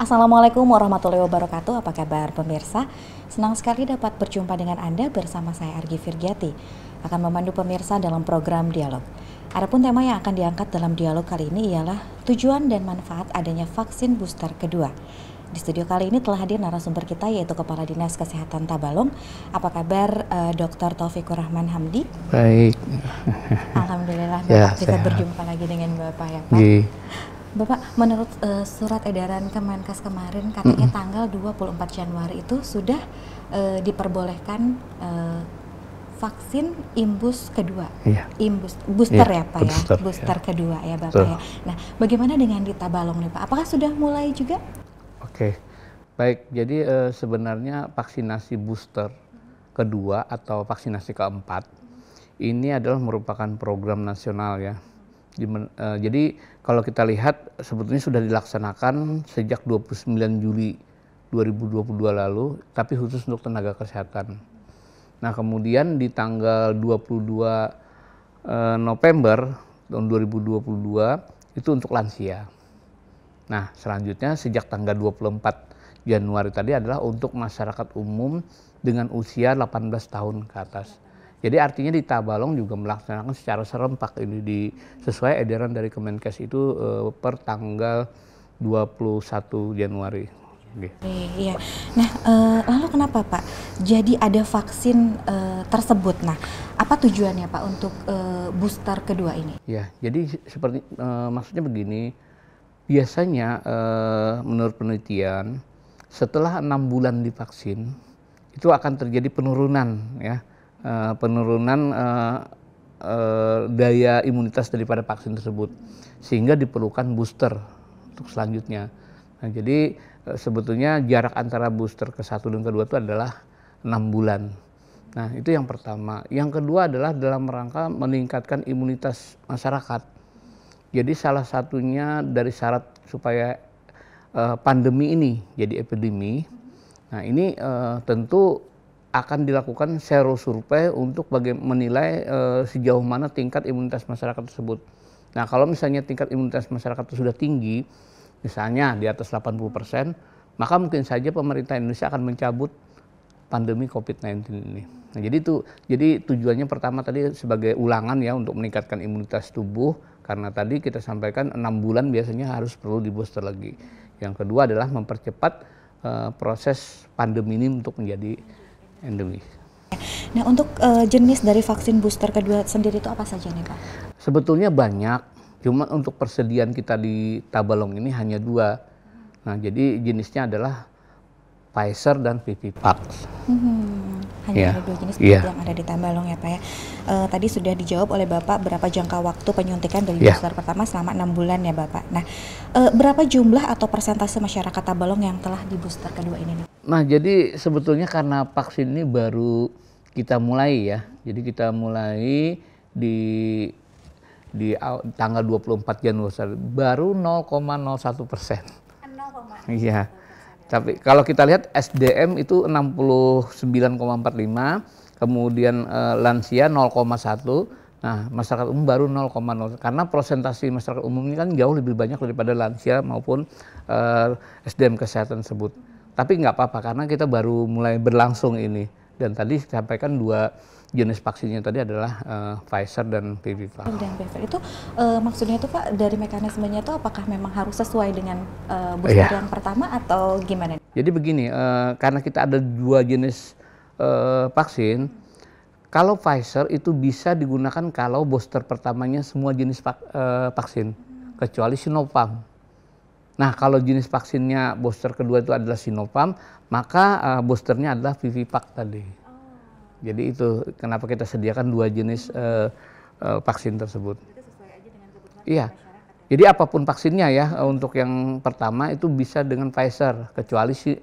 Assalamualaikum warahmatullahi wabarakatuh. Apa kabar pemirsa? Senang sekali dapat berjumpa dengan Anda bersama saya Argi Virgiati akan memandu pemirsa dalam program dialog. Adapun tema yang akan diangkat dalam dialog kali ini ialah tujuan dan manfaat adanya vaksin booster kedua. Di studio kali ini telah hadir narasumber kita yaitu Kepala Dinas Kesehatan Tabalong. Apa kabar uh, eh, Dr. Taufikur Rahman Hamdi? Baik. Alhamdulillah ya, kita bisa berjumpa lagi dengan Bapak ya Pak. Iya. Bapak, menurut uh, surat edaran Kemenkes kemarin katanya mm -hmm. tanggal 24 Januari itu sudah uh, diperbolehkan uh, vaksin imbus kedua. Iya. Imbus booster iya, ya Pak booster, ya. Booster iya. kedua ya Bapak so. ya. Nah, bagaimana dengan di Tabalong nih Pak? Apakah sudah mulai juga? Oke. Okay. Baik, jadi uh, sebenarnya vaksinasi booster kedua atau vaksinasi keempat ini adalah merupakan program nasional ya Eh, jadi kalau kita lihat sebetulnya sudah dilaksanakan sejak 29 Juli 2022 lalu, tapi khusus untuk tenaga kesehatan. Nah kemudian di tanggal 22 eh, November tahun 2022 itu untuk lansia. Nah selanjutnya sejak tanggal 24 Januari tadi adalah untuk masyarakat umum dengan usia 18 tahun ke atas. Jadi artinya di Tabalong juga melaksanakan secara serempak ini di sesuai edaran dari Kemenkes itu eh, per tanggal 21 Januari. Okay. Iya. Nah, eh, lalu kenapa Pak? Jadi ada vaksin eh, tersebut. Nah, apa tujuannya Pak untuk eh, booster kedua ini? Ya, jadi seperti eh, maksudnya begini, biasanya eh, menurut penelitian setelah enam bulan divaksin itu akan terjadi penurunan ya Eh, penurunan uh, daya imunitas daripada vaksin tersebut sehingga diperlukan booster untuk selanjutnya. Nah, jadi sebetulnya jarak antara booster ke satu dan kedua itu adalah enam bulan. Nah, itu yang pertama. Yang kedua adalah dalam rangka meningkatkan imunitas masyarakat. Jadi salah satunya dari syarat supaya pandemi ini jadi epidemi. Nah, ini tentu akan dilakukan sero survei untuk bagi menilai e, sejauh mana tingkat imunitas masyarakat tersebut. Nah, kalau misalnya tingkat imunitas masyarakat itu sudah tinggi, misalnya di atas 80%, maka mungkin saja pemerintah Indonesia akan mencabut pandemi COVID-19 ini. Nah, jadi itu jadi tujuannya pertama tadi sebagai ulangan ya untuk meningkatkan imunitas tubuh karena tadi kita sampaikan enam bulan biasanya harus perlu di booster lagi. Yang kedua adalah mempercepat e, proses pandemi ini untuk menjadi endemis. Nah untuk e, jenis dari vaksin booster kedua sendiri itu apa saja nih Pak? Sebetulnya banyak, cuma untuk persediaan kita di Tabalong ini hanya dua. Nah jadi jenisnya adalah Pfizer dan Vivipax. Hmm, hanya yeah. dua jenis yeah. Iya. yang ada di Tabalong ya Pak ya. E, tadi sudah dijawab oleh Bapak berapa jangka waktu penyuntikan dari yeah. booster pertama selama enam bulan ya Bapak. Nah, e, berapa jumlah atau persentase masyarakat Tabalong yang telah di booster kedua ini nih? Nah, jadi sebetulnya karena vaksin ini baru kita mulai ya. Jadi kita mulai di di tanggal 24 Januari baru 0,01 persen. Iya. Tapi kalau kita lihat SDM itu 69,45, kemudian e, lansia 0,1, nah masyarakat umum baru 0,0 karena prosentasi masyarakat umum ini kan jauh lebih banyak daripada lansia maupun eh, SDM kesehatan tersebut. Tapi nggak apa-apa karena kita baru mulai berlangsung ini. Dan tadi saya sampaikan dua jenis vaksinnya tadi adalah uh, Pfizer dan Pfizer. Dan Pfizer itu uh, maksudnya itu Pak dari mekanismenya itu apakah memang harus sesuai dengan uh, booster yeah. yang pertama atau gimana? Jadi begini, uh, karena kita ada dua jenis uh, vaksin, kalau Pfizer itu bisa digunakan kalau booster pertamanya semua jenis vaksin kecuali Sinovac. Nah, kalau jenis vaksinnya booster kedua itu adalah Sinopharm, maka uh, boosternya adalah Vivipak tadi. Oh. Jadi itu kenapa kita sediakan dua jenis uh, uh, vaksin tersebut. Iya. Ya? Jadi apapun vaksinnya ya untuk yang pertama itu bisa dengan Pfizer kecuali si,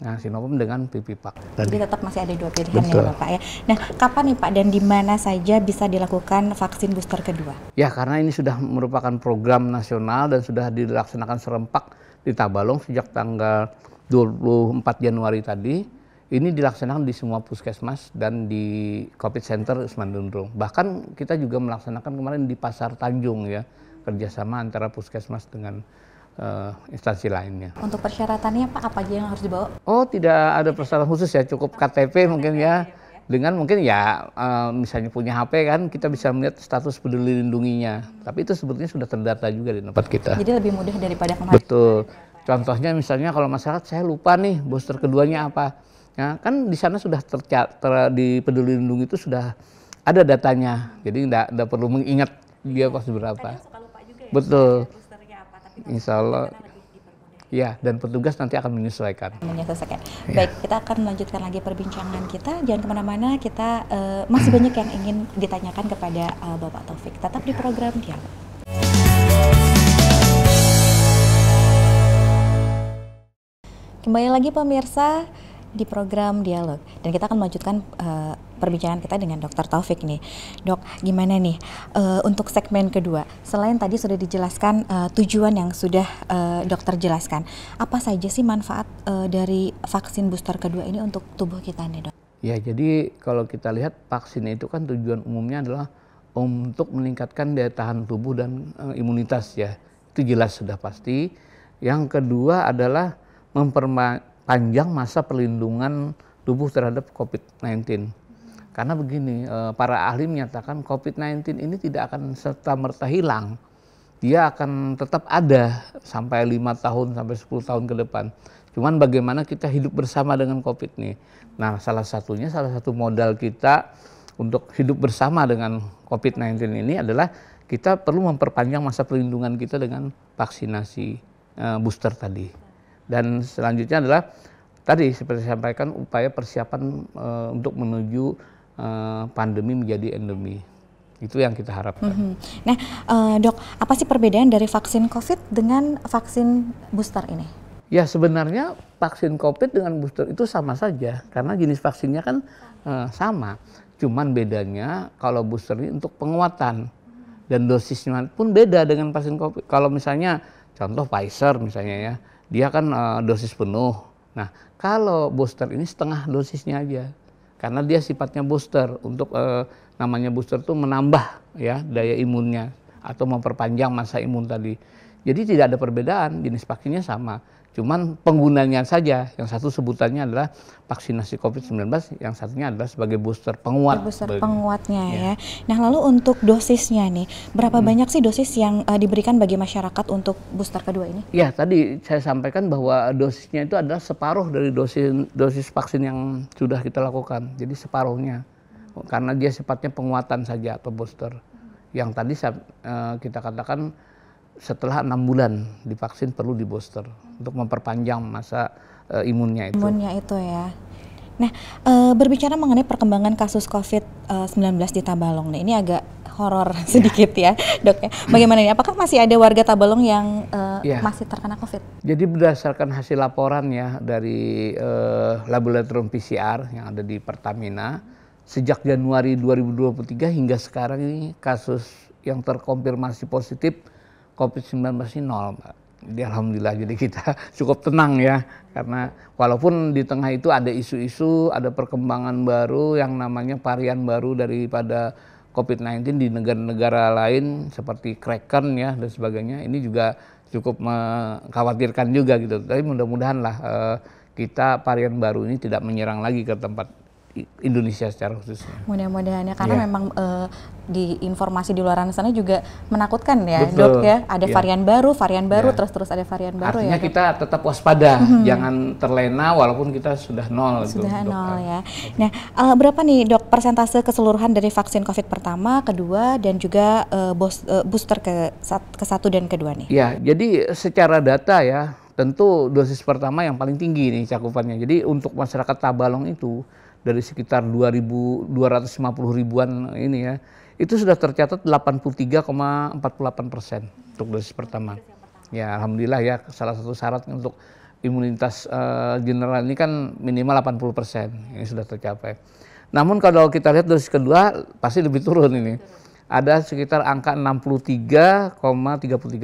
Nah, Sinovac dengan Pipipak. Jadi tetap masih ada dua pilihan ya, Betul. ya Bapak ya. Nah, kapan nih Pak dan di mana saja bisa dilakukan vaksin booster kedua? Ya, karena ini sudah merupakan program nasional dan sudah dilaksanakan serempak di Tabalong sejak tanggal 24 Januari tadi. Ini dilaksanakan di semua puskesmas dan di COVID Center Semandundrung. Bahkan kita juga melaksanakan kemarin di Pasar Tanjung ya, kerjasama antara puskesmas dengan uh, instansi lainnya. Untuk persyaratannya Pak, apa aja yang harus dibawa? Oh, tidak ada persyaratan khusus ya, cukup KTP mungkin ya. Dengan mungkin ya uh, misalnya punya HP kan kita bisa melihat status peduli lindunginya. Tapi itu sebetulnya sudah terdata juga di tempat kita. Jadi lebih mudah daripada kemarin. Betul. Contohnya misalnya kalau masyarakat saya lupa nih booster keduanya apa. Ya, kan di sana sudah tercat di peduli lindungi itu sudah ada datanya. Jadi tidak perlu mengingat dia pas berapa. Ya. Betul. Insya Allah Ya, dan petugas nanti akan menyesuaikan. Menyesuaikan. Ya. kita akan melanjutkan lagi perbincangan kita. Jangan kemana-mana, kita uh, masih banyak yang ingin ditanyakan kepada uh, Bapak Taufik. Tetap di program Dialog. Kembali lagi pemirsa di program Dialog. Dan kita akan melanjutkan uh, perbincangan kita dengan Dr. Taufik nih. Dok, gimana nih uh, untuk segmen kedua? Selain tadi sudah dijelaskan uh, tujuan yang sudah uh, dokter jelaskan, apa saja sih manfaat uh, dari vaksin booster kedua ini untuk tubuh kita nih, Dok? Ya, jadi kalau kita lihat vaksin itu kan tujuan umumnya adalah untuk meningkatkan daya tahan tubuh dan uh, imunitas ya. Itu jelas sudah pasti. Yang kedua adalah memperpanjang masa perlindungan tubuh terhadap COVID-19. Karena begini, eh, para ahli menyatakan COVID-19 ini tidak akan serta-merta hilang. Dia akan tetap ada sampai lima tahun, sampai 10 tahun ke depan. Cuman bagaimana kita hidup bersama dengan COVID ini? Nah, salah satunya, salah satu modal kita untuk hidup bersama dengan COVID-19 ini adalah kita perlu memperpanjang masa perlindungan kita dengan vaksinasi eh, booster tadi. Dan selanjutnya adalah tadi seperti saya sampaikan upaya persiapan eh, untuk menuju Eh, pandemi menjadi endemi. Itu yang kita harapkan. Mm -hmm. Nah, uh, dok, apa sih perbedaan dari vaksin COVID dengan vaksin booster ini? Ya, sebenarnya vaksin COVID dengan booster itu sama saja, karena jenis vaksinnya kan uh, sama. Cuman bedanya kalau booster ini untuk penguatan dan dosisnya pun beda dengan vaksin COVID. Kalau misalnya contoh Pfizer misalnya ya, dia kan uh, dosis penuh. Nah, kalau booster ini setengah dosisnya aja karena dia sifatnya booster untuk eh, namanya booster itu menambah ya daya imunnya atau memperpanjang masa imun tadi. Jadi tidak ada perbedaan, jenis vaksinnya sama. Cuman penggunanya saja, yang satu sebutannya adalah vaksinasi COVID-19, yang satunya adalah sebagai booster penguat. Booster bagi. penguatnya ya. ya. Nah lalu untuk dosisnya nih, berapa hmm. banyak sih dosis yang uh, diberikan bagi masyarakat untuk booster kedua ini? Ya tadi saya sampaikan bahwa dosisnya itu adalah separuh dari dosis dosis vaksin yang sudah kita lakukan, jadi separuhnya. Karena dia sifatnya penguatan saja atau booster. Yang tadi uh, kita katakan setelah enam bulan divaksin perlu di booster hmm. untuk memperpanjang masa e, imunnya itu. Imunnya itu ya. Nah, e, berbicara mengenai perkembangan kasus COVID-19 eh, di Tabalong, nah ini agak horor iya. sedikit ya, ya dok ya. Bagaimana ini? Apakah masih ada warga Tabalong yang e, ya. masih terkena COVID? Jadi berdasarkan hasil laporan ya dari e, laboratorium PCR yang ada di Pertamina, sejak Januari 2023 hingga sekarang ini kasus yang terkonfirmasi positif COVID-19 ini nol, pak. Jadi alhamdulillah jadi kita cukup tenang ya karena walaupun di tengah itu ada isu-isu, ada perkembangan baru yang namanya varian baru daripada COVID-19 di negara-negara lain seperti Kraken ya dan sebagainya. Ini juga cukup mengkhawatirkan juga gitu. Tapi mudah-mudahan lah eh, kita varian baru ini tidak menyerang lagi ke tempat Indonesia secara khusus. Mudah-mudahan ya karena yeah. memang uh, di informasi di luar sana juga menakutkan ya, Betul. Dok ya. Ada yeah. varian baru, varian baru yeah. terus-terus ada varian baru Artinya ya. Artinya kita tetap waspada, hmm. jangan terlena walaupun kita sudah nol Sudah itu, nol kan. ya. Nah, uh, berapa nih Dok persentase keseluruhan dari vaksin Covid pertama, kedua dan juga uh, booster ke, ke satu dan kedua nih? Ya, yeah, jadi secara data ya tentu dosis pertama yang paling tinggi nih cakupannya. Jadi untuk masyarakat Tabalong itu dari sekitar 2.250 ribuan ini ya, itu sudah tercatat 83,48 persen untuk dosis pertama. Ya alhamdulillah ya salah satu syarat untuk imunitas uh, general ini kan minimal 80 persen ini sudah tercapai. Namun kalau kita lihat dosis kedua pasti lebih turun ini. Ada sekitar angka 63,33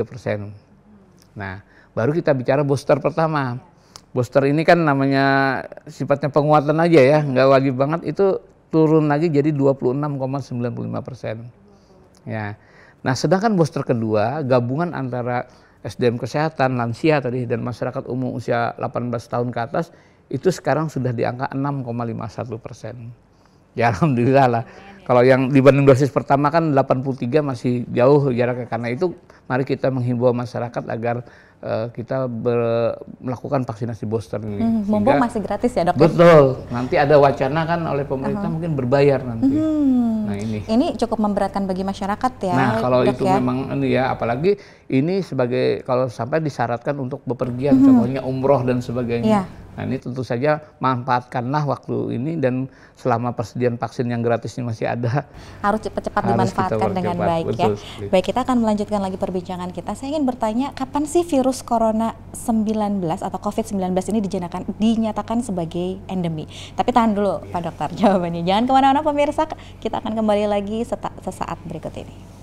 persen. Nah, baru kita bicara booster pertama. Booster ini kan namanya sifatnya penguatan aja ya, nggak wajib banget itu turun lagi jadi 26,95 persen. Ya. Nah sedangkan booster kedua gabungan antara SDM kesehatan, lansia tadi dan masyarakat umum usia 18 tahun ke atas itu sekarang sudah di angka 6,51 persen. Ya alhamdulillah lah. Kalau yang dibanding dosis pertama kan 83 masih jauh jaraknya karena itu mari kita menghimbau masyarakat agar uh, kita melakukan vaksinasi booster ini. Hmm, mumpung masih gratis ya dokter? Ya? Betul. Nanti ada wacana kan oleh pemerintah uh -huh. mungkin berbayar nanti. Hmm. Nah ini. Ini cukup memberatkan bagi masyarakat ya. Nah kalau itu ya? memang ini ya apalagi ini sebagai kalau sampai disyaratkan untuk bepergian hmm. contohnya umroh dan sebagainya. Yeah. Nah ini tentu saja manfaatkanlah waktu ini dan selama persediaan vaksin yang gratis ini masih ada. Harus cepat-cepat dimanfaatkan dengan baik ya. betul, ya. Baik kita akan melanjutkan lagi perbincangan kita. Saya ingin bertanya kapan sih virus corona 19 atau COVID-19 ini dinyatakan, dinyatakan sebagai endemi? Tapi tahan dulu ya. Pak Dokter iya. jawabannya. Jangan kemana-mana pemirsa, kita akan kembali lagi sesaat berikut ini.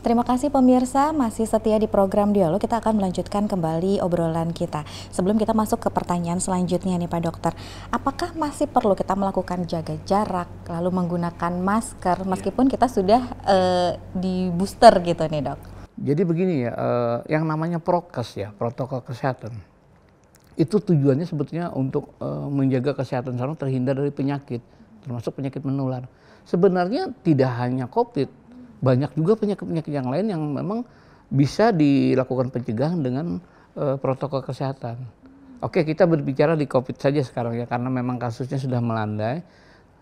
Terima kasih pemirsa masih setia di program Dialog. Kita akan melanjutkan kembali obrolan kita. Sebelum kita masuk ke pertanyaan selanjutnya nih Pak Dokter, apakah masih perlu kita melakukan jaga jarak lalu menggunakan masker iya. meskipun kita sudah uh, di booster gitu nih Dok? Jadi begini ya, uh, yang namanya prokes ya, protokol kesehatan. Itu tujuannya sebetulnya untuk uh, menjaga kesehatan seorang terhindar dari penyakit, termasuk penyakit menular. Sebenarnya tidak hanya COVID, banyak juga penyakit-penyakit yang lain yang memang bisa dilakukan pencegahan dengan e, protokol kesehatan. Oke, kita berbicara di COVID saja sekarang ya, karena memang kasusnya sudah melandai.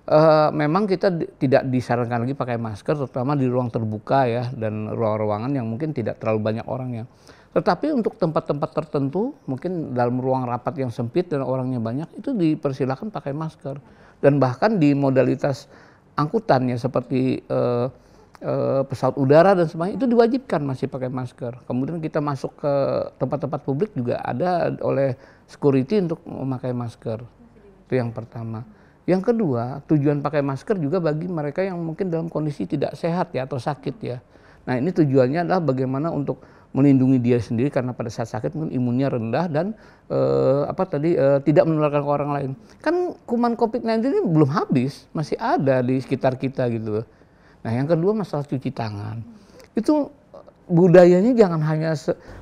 E, memang kita di, tidak disarankan lagi pakai masker, terutama di ruang terbuka ya, dan ruang-ruangan yang mungkin tidak terlalu banyak orangnya. Tetapi untuk tempat-tempat tertentu, mungkin dalam ruang rapat yang sempit dan orangnya banyak, itu dipersilakan pakai masker. Dan bahkan di modalitas angkutannya seperti... E, Eh, pesawat udara dan semuanya itu diwajibkan masih pakai masker. Kemudian kita masuk ke tempat-tempat publik juga ada oleh security untuk memakai masker. Itu yang pertama. Yang kedua, tujuan pakai masker juga bagi mereka yang mungkin dalam kondisi tidak sehat ya atau sakit ya. Nah, ini tujuannya adalah bagaimana untuk melindungi dia sendiri karena pada saat sakit mungkin imunnya rendah dan e, apa tadi e, tidak menularkan ke orang lain. Kan kuman Covid-19 ini belum habis, masih ada di sekitar kita gitu loh Nah yang kedua masalah cuci tangan. Itu eh, budayanya jangan hanya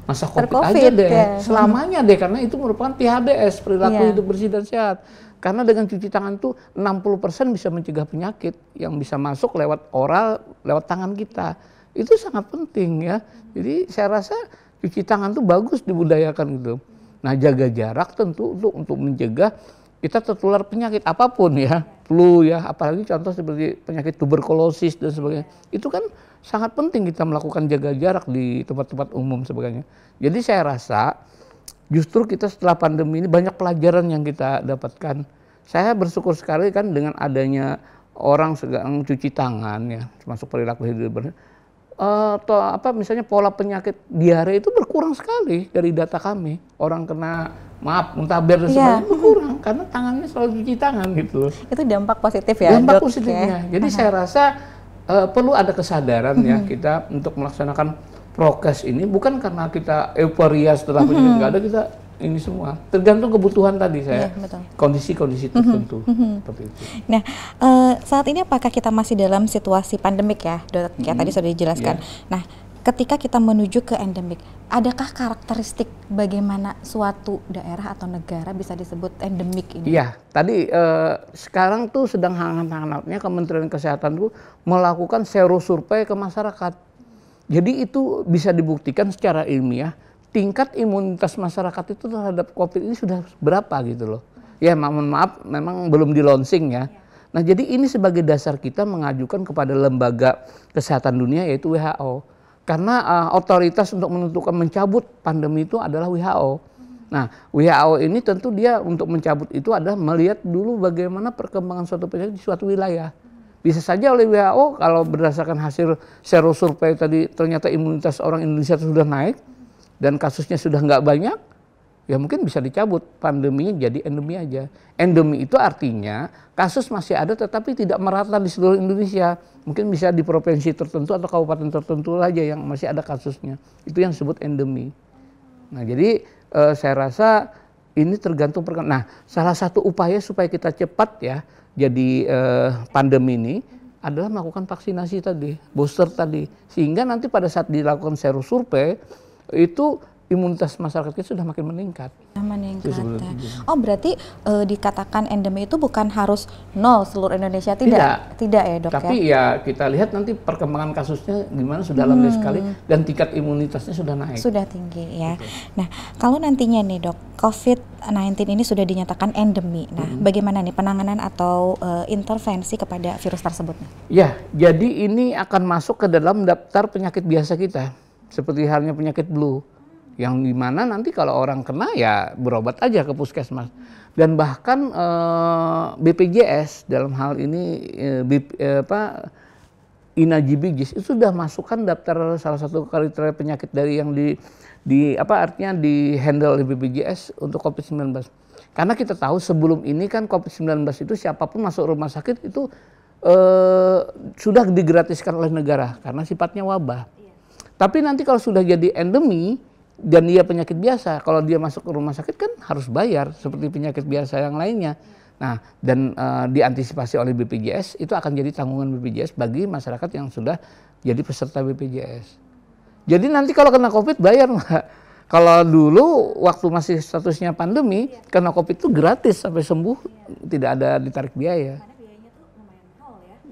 masa COVID, COVID aja deh, ya. selamanya deh karena itu merupakan PHBS perilaku yeah. hidup bersih dan sehat. Karena dengan cuci tangan itu 60% bisa mencegah penyakit yang bisa masuk lewat oral, lewat tangan kita. Itu sangat penting ya. Jadi saya rasa cuci tangan itu bagus dibudayakan gitu. Nah, jaga jarak tentu untuk untuk mencegah kita tertular penyakit apapun ya flu ya, apalagi contoh seperti penyakit tuberkulosis dan sebagainya. Itu kan sangat penting kita melakukan jaga jarak di tempat-tempat umum sebagainya. Jadi saya rasa justru kita setelah pandemi ini banyak pelajaran yang kita dapatkan. Saya bersyukur sekali kan dengan adanya orang sedang cuci tangan ya, termasuk perilaku hidup bersih. Eh, Atau apa misalnya pola penyakit diare itu berkurang sekali dari data kami. Orang kena maaf muntaber dan iya. sebagainya yeah. kurang karena tangannya selalu cuci tangan gitu itu dampak positif ya dampak dok, positifnya ya? jadi uh-huh. saya rasa uh, perlu ada kesadaran mm-hmm. ya mhm. kita untuk melaksanakan prokes ini bukan karena kita euforia setelah mm-hmm. penyakit nggak ada kita ini semua tergantung kebutuhan tadi saya iya, kondisi-kondisi mhm. tertentu mm -hmm. seperti itu. Nah uh, saat ini apakah kita masih dalam situasi pandemik ya dok? Mm -hmm. Ya mhm. tadi sudah dijelaskan. Yeah. Nah ketika kita menuju ke endemik, adakah karakteristik bagaimana suatu daerah atau negara bisa disebut endemik ini? Iya, tadi eh, sekarang tuh sedang hangat-hangatnya Kementerian Kesehatan tuh melakukan sero survei ke masyarakat. Jadi itu bisa dibuktikan secara ilmiah tingkat imunitas masyarakat itu terhadap COVID ini sudah berapa gitu loh. Ya, mohon maaf, memang belum di launching ya. Nah, jadi ini sebagai dasar kita mengajukan kepada lembaga kesehatan dunia yaitu WHO karena uh, otoritas untuk menentukan mencabut pandemi itu adalah WHO. Nah, WHO ini tentu dia untuk mencabut itu adalah melihat dulu bagaimana perkembangan suatu penyakit di suatu wilayah. Bisa saja oleh WHO kalau berdasarkan hasil serosurvey tadi ternyata imunitas orang Indonesia sudah naik dan kasusnya sudah nggak banyak, ya mungkin bisa dicabut pandeminya jadi endemi aja. Endemi itu artinya kasus masih ada tetapi tidak merata di seluruh Indonesia. Mungkin bisa di provinsi tertentu atau kabupaten tertentu saja yang masih ada kasusnya. Itu yang disebut endemi. Nah, jadi eh, saya rasa ini tergantung perkembangan. Nah, salah satu upaya supaya kita cepat ya jadi eh, pandemi ini adalah melakukan vaksinasi tadi, booster tadi. Sehingga nanti pada saat dilakukan seru survei itu imunitas masyarakat kita sudah makin meningkat. Meningkat. Ya. Oh berarti e, dikatakan endemi itu bukan harus nol seluruh Indonesia tidak? Tidak, tidak ya dok. Tapi ya? ya kita lihat nanti perkembangan kasusnya gimana sudah hmm. sekali dan tingkat imunitasnya sudah naik. Sudah tinggi ya. Gitu. Nah kalau nantinya nih dok COVID-19 ini sudah dinyatakan endemi. Nah hmm. bagaimana nih penanganan atau e, intervensi kepada virus tersebut? Ya jadi ini akan masuk ke dalam daftar penyakit biasa kita seperti halnya penyakit flu yang dimana nanti kalau orang kena ya berobat aja ke puskesmas dan bahkan eh, BPJS dalam hal ini eh, BP, eh, apa Bigis itu sudah masukkan daftar salah satu kriteria penyakit dari yang di di apa artinya di handle di BPJS untuk COVID-19 karena kita tahu sebelum ini kan COVID-19 itu siapapun masuk rumah sakit itu eh, sudah digratiskan oleh negara karena sifatnya wabah. Iya. Tapi nanti kalau sudah jadi endemi, dan dia penyakit biasa, kalau dia masuk ke rumah sakit kan harus bayar seperti penyakit biasa yang lainnya. Nah, dan e, diantisipasi oleh BPJS itu akan jadi tanggungan BPJS bagi masyarakat yang sudah jadi peserta BPJS. Jadi nanti kalau kena COVID bayar nggak? Kalau dulu waktu masih statusnya pandemi, ya. kena COVID itu gratis sampai sembuh, ya. tidak ada ditarik biaya. Ya.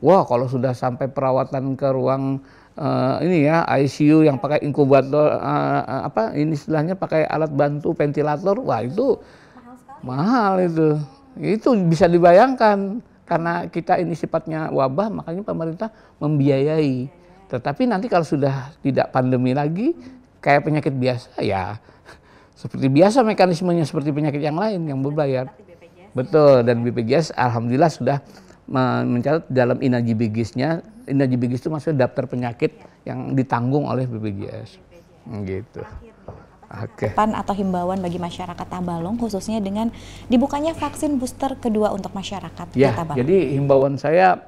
Wah, kalau sudah sampai perawatan ke ruang uh, ini ya ICU yang pakai inkubator uh, apa ini istilahnya pakai alat bantu ventilator wah itu mahal, itu itu bisa dibayangkan karena kita ini sifatnya wabah makanya pemerintah membiayai tetapi nanti kalau sudah tidak pandemi lagi kayak penyakit biasa ya seperti biasa mekanismenya seperti penyakit yang lain yang berbayar betul dan BPJS alhamdulillah sudah mencatat dalam INAGI bigisnya energi BPJS itu maksudnya daftar penyakit ya. yang ditanggung oleh BPJS. BPJS. Gitu. Oke. Okay. Pan atau himbauan bagi masyarakat Tabalong khususnya dengan dibukanya vaksin booster kedua untuk masyarakat ya, Tabalong. Jadi himbauan saya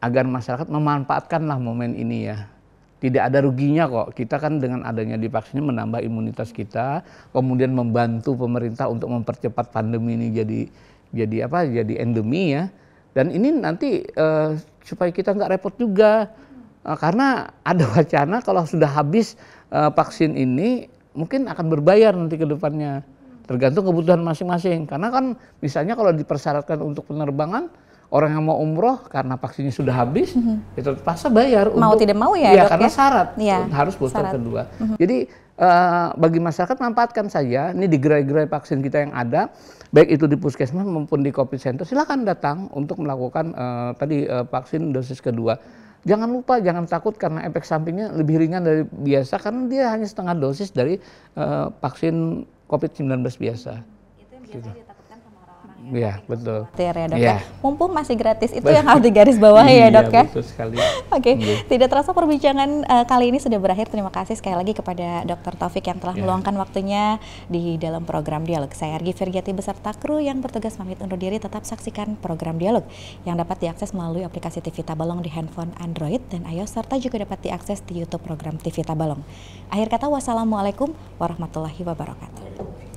agar masyarakat memanfaatkanlah momen ini ya. Tidak ada ruginya kok. Kita kan dengan adanya divaksin menambah imunitas kita, kemudian membantu pemerintah untuk mempercepat pandemi ini jadi jadi apa? Jadi endemi ya. Dan ini nanti uh, supaya kita nggak repot juga. Uh, karena ada wacana kalau sudah habis uh, vaksin ini mungkin akan berbayar nanti ke depannya. Tergantung kebutuhan masing-masing. Karena kan misalnya kalau dipersyaratkan untuk penerbangan orang yang mau umroh karena vaksinnya sudah habis, mm -hmm. itu terpaksa bayar. Mau untuk, tidak mau ya, ya dok karena ya? syarat ya, harus booster syarat. kedua. Mm -hmm. Jadi uh, bagi masyarakat manfaatkan saja ini di gerai-gerai vaksin kita yang ada, baik itu di puskesmas maupun di covid center, silakan datang untuk melakukan uh, tadi uh, vaksin dosis kedua. Jangan lupa, jangan takut karena efek sampingnya lebih ringan dari biasa karena dia hanya setengah dosis dari uh, vaksin COVID-19 biasa. Itu yang biasa gitu. Iya, betul. Ter ya, dok. Ya. Iya. Mumpung masih gratis, itu yang harus digaris bawah ya, iya, dok ya. betul sekali. Oke, okay. Iya. tidak terasa perbincangan uh, kali ini sudah berakhir. Terima kasih sekali lagi kepada Dr. Taufik yang telah ya. meluangkan waktunya di dalam program Dialog. Saya Argi Virgiati beserta kru yang bertugas pamit undur diri tetap saksikan program Dialog yang dapat diakses melalui aplikasi TV Tabalong di handphone Android dan iOS serta juga dapat diakses di YouTube program TV Tabalong. Akhir kata, wassalamualaikum warahmatullahi wabarakatuh.